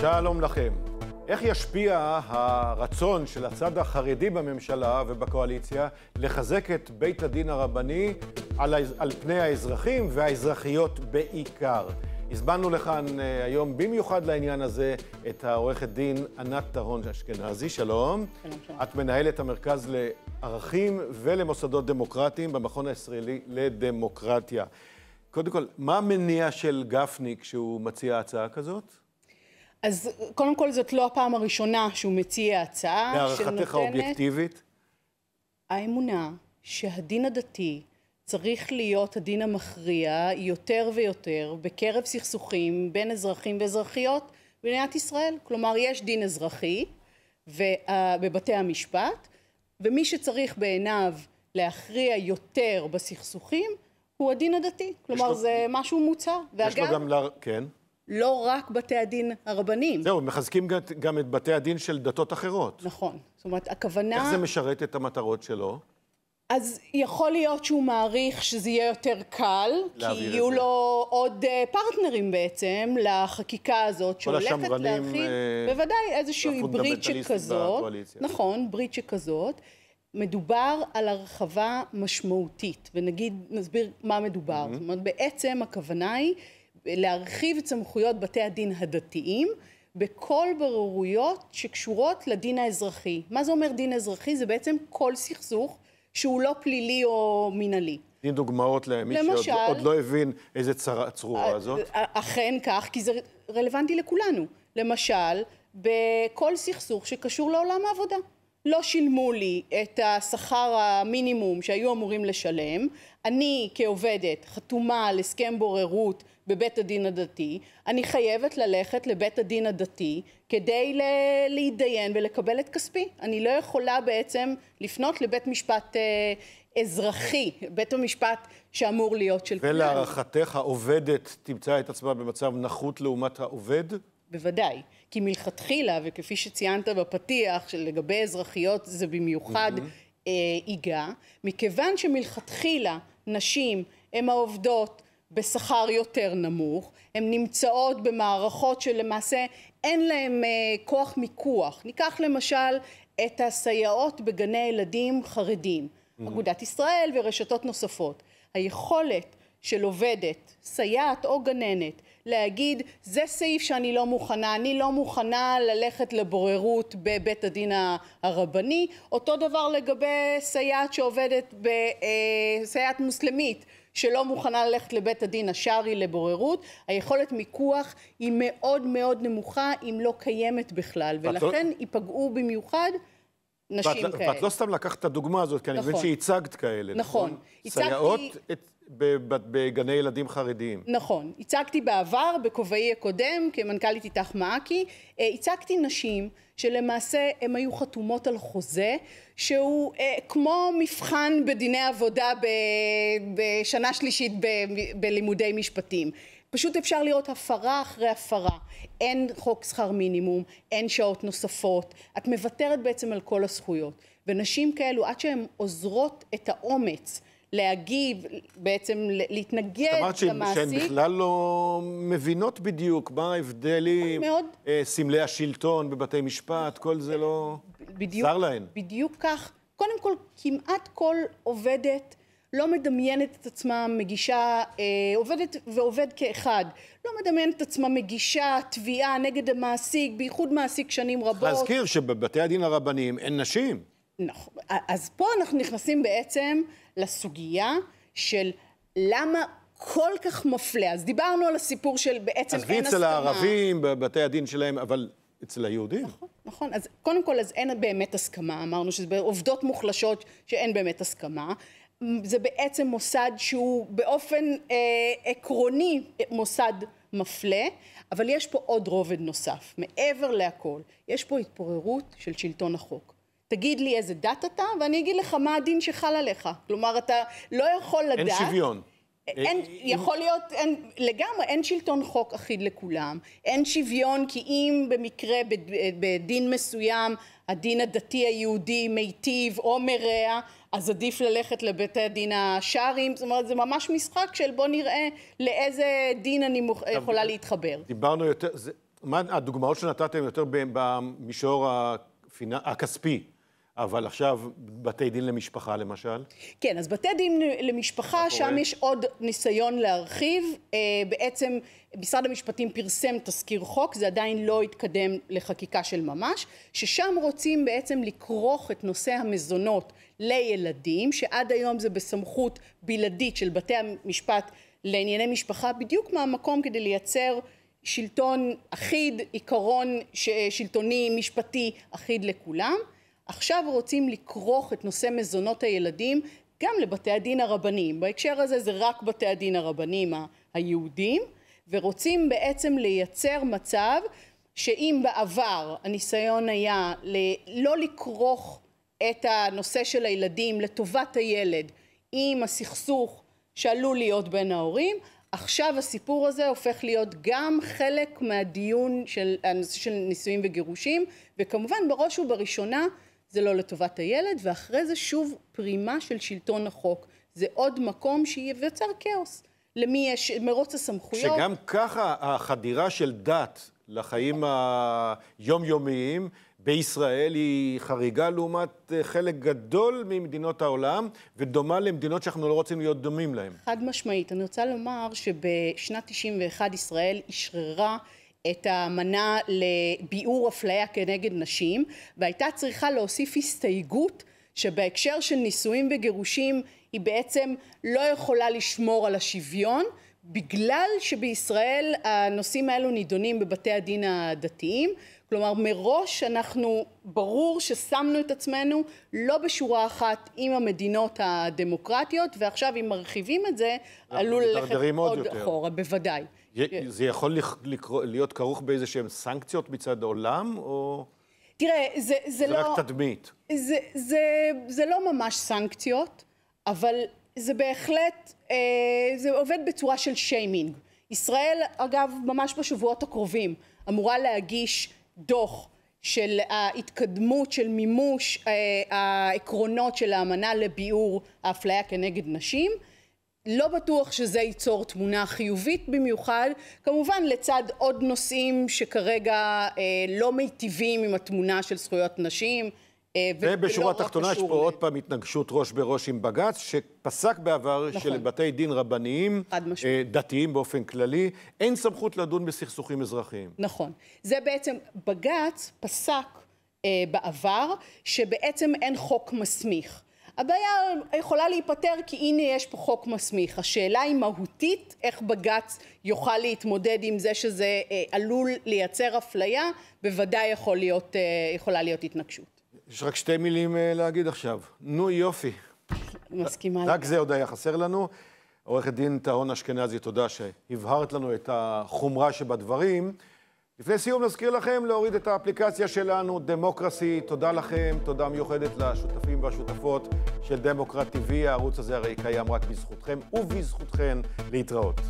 שלום לכם. איך ישפיע הרצון של הצד החרדי בממשלה ובקואליציה לחזק את בית הדין הרבני על, על פני האזרחים והאזרחיות בעיקר? הזמנו לכאן אה, היום במיוחד לעניין הזה את העורכת דין ענת טהון אשכנזי, שלום. שלום, שלום. את מנהלת המרכז לערכים ולמוסדות דמוקרטיים במכון הישראלי לדמוקרטיה. קודם כל, מה המניע של גפני כשהוא מציע הצעה כזאת? אז קודם כל זאת לא הפעם הראשונה שהוא מציע הצעה שנותנת... להערכתך האובייקטיבית? האמונה שהדין הדתי צריך להיות הדין המכריע יותר ויותר בקרב סכסוכים בין אזרחים ואזרחיות במדינת ישראל. כלומר, יש דין אזרחי בבתי המשפט, ומי שצריך בעיניו להכריע יותר בסכסוכים הוא הדין הדתי. כלומר, לו... זה משהו מוצע. ואגב... יש לו גם ל... כן. לא רק בתי הדין הרבניים. זהו, מחזקים גם, את בתי הדין של דתות אחרות. נכון. זאת אומרת, הכוונה... איך זה משרת את המטרות שלו? אז יכול להיות שהוא מעריך שזה יהיה יותר קל, כי יהיו לו עוד אה, פרטנרים בעצם לחקיקה הזאת, שהולכת להרחיב, אה... בוודאי איזושהי ברית שכזאת. בקואליציה. נכון, ברית שכזאת. מדובר על הרחבה משמעותית, ונגיד, נסביר מה מדובר. Mm-hmm. זאת אומרת, בעצם הכוונה היא להרחיב את סמכויות בתי הדין הדתיים בכל בוררויות שקשורות לדין האזרחי. מה זה אומר דין אזרחי? זה בעצם כל סכסוך שהוא לא פלילי או מינהלי. תני דוגמאות למי למשל, שעוד לא הבין איזה צר, צרורה אה, זאת. אה, אכן כך, כי זה רלוונטי לכולנו. למשל, בכל סכסוך שקשור לעולם העבודה. לא שילמו לי את השכר המינימום שהיו אמורים לשלם, אני כעובדת חתומה על הסכם בוררות בבית הדין הדתי, אני חייבת ללכת לבית הדין הדתי כדי ל- להתדיין ולקבל את כספי. אני לא יכולה בעצם לפנות לבית משפט אה, אזרחי, בית המשפט שאמור להיות של כולם. ולהערכתך העובדת תמצא את עצמה במצב נחות לעומת העובד? בוודאי. כי מלכתחילה, וכפי שציינת בפתיח, שלגבי אזרחיות זה במיוחד mm-hmm. אה, היגע, מכיוון שמלכתחילה נשים הן העובדות בשכר יותר נמוך, הן נמצאות במערכות שלמעשה אין להן אה, כוח מיקוח. ניקח למשל את הסייעות בגני ילדים חרדים, mm-hmm. אגודת ישראל ורשתות נוספות. היכולת של עובדת, סייעת או גננת, להגיד, זה סעיף שאני לא מוכנה, אני לא מוכנה ללכת לבוררות בבית הדין הרבני. אותו דבר לגבי סייעת שעובדת, ב, אה, סייעת מוסלמית, שלא מוכנה ללכת לבית הדין השרעי לבוררות, היכולת מיקוח היא מאוד מאוד נמוכה אם לא קיימת בכלל לא- ולכן ייפגעו במיוחד נשים לא- ואת, כאלה. ואת לא סתם לקחת את הדוגמה הזאת, כי נכון. אני מבין נכון. שהצגת כאלה, נכון? נכון. הצגתי... סייעות את, בגני ילדים חרדיים. נכון. הצגתי בעבר, בכובעי הקודם, כמנכ"לית איתך מעכי, הצגתי אה, נשים שלמעשה הן היו חתומות על חוזה שהוא אה, כמו מבחן בדיני עבודה ב, בשנה שלישית ב, בלימודי משפטים. פשוט אפשר לראות הפרה אחרי הפרה. אין חוק שכר מינימום, אין שעות נוספות, את מוותרת בעצם על כל הזכויות. ונשים כאלו, עד שהן עוזרות את האומץ להגיב, בעצם להתנגד למעסיק. זאת אומרת שהן בכלל לא מבינות בדיוק מה ההבדלים, מאוד... אה, סמלי השלטון בבתי משפט, כל זה לא... בדיוק, זר להן. בדיוק כך. קודם כל, כמעט כל עובדת... לא מדמיינת את עצמה מגישה, אה, עובדת ועובד כאחד, לא מדמיינת את עצמה מגישה תביעה נגד המעסיק, בייחוד מעסיק שנים רבות. להזכיר שבבתי הדין הרבניים אין נשים. נכון. אז פה אנחנו נכנסים בעצם לסוגיה של למה כל כך מפלה. אז דיברנו על הסיפור של בעצם אין הסכמה. עזבי אצל הערבים, בבתי הדין שלהם, אבל אצל היהודים. נכון, נכון. אז קודם כל, אז אין באמת הסכמה. אמרנו שזה בעובדות מוחלשות שאין באמת הסכמה. זה בעצם מוסד שהוא באופן אה, עקרוני מוסד מפלה, אבל יש פה עוד רובד נוסף, מעבר להכל. יש פה התפוררות של שלטון החוק. תגיד לי איזה דת אתה, ואני אגיד לך מה הדין שחל עליך. כלומר, אתה לא יכול לדעת... אין שוויון. אה, אין, אה, אה, יכול להיות, אין, לגמרי, אין שלטון חוק אחיד לכולם, אין שוויון כי אם במקרה בדין מסוים הדין הדתי היהודי מיטיב או מרע, אז עדיף ללכת לבית הדין השרעיים, זאת אומרת זה ממש משחק של בוא נראה לאיזה דין אני מוכ... יכולה להתחבר. דיברנו יותר, זה, מה הדוגמאות שנתתם יותר במישור הפינה, הכספי, אבל עכשיו בתי דין למשפחה למשל? כן, אז בתי דין למשפחה, שם יש עוד ניסיון להרחיב. אה, בעצם משרד המשפטים פרסם תזכיר חוק, זה עדיין לא התקדם לחקיקה של ממש, ששם רוצים בעצם לכרוך את נושא המזונות לילדים, שעד היום זה בסמכות בלעדית של בתי המשפט לענייני משפחה, בדיוק מהמקום כדי לייצר שלטון אחיד, עיקרון ש... שלטוני משפטי אחיד לכולם. עכשיו רוצים לכרוך את נושא מזונות הילדים גם לבתי הדין הרבניים. בהקשר הזה זה רק בתי הדין הרבניים היהודים, ורוצים בעצם לייצר מצב שאם בעבר הניסיון היה לא לכרוך את הנושא של הילדים לטובת הילד עם הסכסוך שעלול להיות בין ההורים, עכשיו הסיפור הזה הופך להיות גם חלק מהדיון של הנושא של נישואים וגירושים, וכמובן בראש ובראשונה זה לא לטובת הילד, ואחרי זה שוב פרימה של שלטון החוק. זה עוד מקום שיוצר כאוס. למי יש מרוץ הסמכויות. שגם ככה החדירה של דת לחיים היומיומיים בישראל היא חריגה לעומת אה, חלק גדול ממדינות העולם, ודומה למדינות שאנחנו לא רוצים להיות דומים להן. חד משמעית. אני רוצה לומר שבשנת 91 ישראל אשררה את האמנה לביעור אפליה כנגד נשים והייתה צריכה להוסיף הסתייגות שבהקשר של נישואים וגירושים היא בעצם לא יכולה לשמור על השוויון בגלל שבישראל הנושאים האלו נידונים בבתי הדין הדתיים כלומר מראש אנחנו ברור ששמנו את עצמנו לא בשורה אחת עם המדינות הדמוקרטיות ועכשיו אם מרחיבים את זה עלול ללכת עוד, עוד אחורה בוודאי כן. זה יכול לקרוא, להיות כרוך באיזה שהן סנקציות מצד העולם, או... תראה, זה, זה, זה לא... זה רק תדמית. זה, זה, זה לא ממש סנקציות, אבל זה בהחלט, אה, זה עובד בצורה של שיימינג. ישראל, אגב, ממש בשבועות הקרובים, אמורה להגיש דוח של ההתקדמות של מימוש אה, העקרונות של האמנה לביאור האפליה כנגד נשים. לא בטוח שזה ייצור תמונה חיובית במיוחד, כמובן לצד עוד נושאים שכרגע אה, לא מיטיבים עם התמונה של זכויות נשים. אה, ובשורה התחתונה יש פה עוד פעם התנגשות ראש בראש עם בג"ץ, שפסק בעבר נכון. שלבתי דין רבניים, אה, דתיים באופן כללי, אין סמכות לדון בסכסוכים אזרחיים. נכון. זה בעצם, בג"ץ פסק אה, בעבר שבעצם אין חוק מסמיך. הבעיה יכולה להיפתר כי הנה יש פה חוק מסמיך. השאלה היא מהותית, איך בג"ץ יוכל להתמודד עם זה שזה אה, עלול לייצר אפליה, בוודאי יכול להיות, אה, יכולה להיות התנגשות. יש רק שתי מילים אה, להגיד עכשיו. נו יופי. מסכימה. רק לך. זה עוד היה חסר לנו. עורכת דין טהון אשכנזי, תודה שהבהרת לנו את החומרה שבדברים. לפני סיום נזכיר לכם להוריד את האפליקציה שלנו, דמוקרסי. תודה לכם, תודה מיוחדת לשותפים והשותפות של דמוקרט TV. הערוץ הזה הרי קיים רק בזכותכם ובזכותכן להתראות.